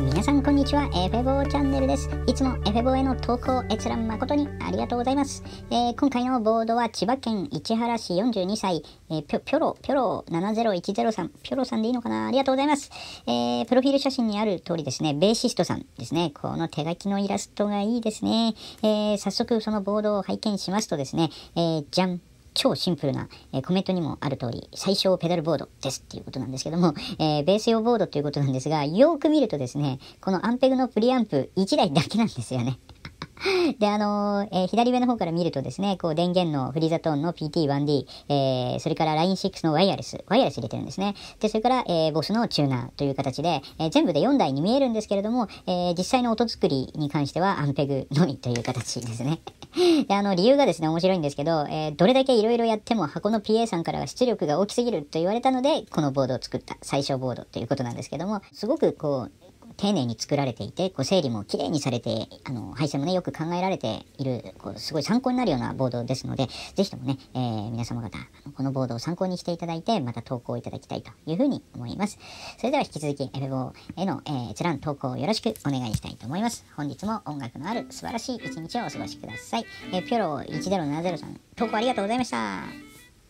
皆さんこんにちは、エフェボーチャンネルです。いつもエフェボーへの投稿閲覧誠にありがとうございます。えー、今回のボードは千葉県市原市42歳、えー、ぴょ、ろ、ぴょろ7010さん、ぴょろさんでいいのかなありがとうございます。えー、プロフィール写真にある通りですね、ベーシストさんですね、この手書きのイラストがいいですね。えー、早速そのボードを拝見しますとですね、えー、じゃん。超シンプルな、えー、コメントにもある通り、最小ペダルボードですっていうことなんですけども、えー、ベース用ボードということなんですが、よーく見るとですね、このアンペグのプリアンプ1台だけなんですよね。で、あのー、えー、左上の方から見るとですね、こう電源のフリーザトーンの PT1D、えー、それから Line6 のワイヤレス、ワイヤレス入れてるんですね。で、それから、えボスのチューナーという形で、え全部で4台に見えるんですけれども、え実際の音作りに関してはアンペグのみという形ですね。で、あの、理由がですね、面白いんですけど、えどれだけいろいろやっても箱の PA さんからは出力が大きすぎると言われたので、このボードを作った、最小ボードということなんですけども、すごくこう、丁寧に作られていて、こう整理もきれいにされて、あの、配線もね、よく考えられている、こうすごい参考になるようなボードですので、ぜひともね、えー、皆様方、このボードを参考にしていただいて、また投稿いただきたいというふうに思います。それでは引き続き、エベボーへの、えー、閲覧投稿をよろしくお願いしたいと思います。本日も音楽のある素晴らしい一日をお過ごしください。えー、ピョロ1070さん、投稿ありがとうございました。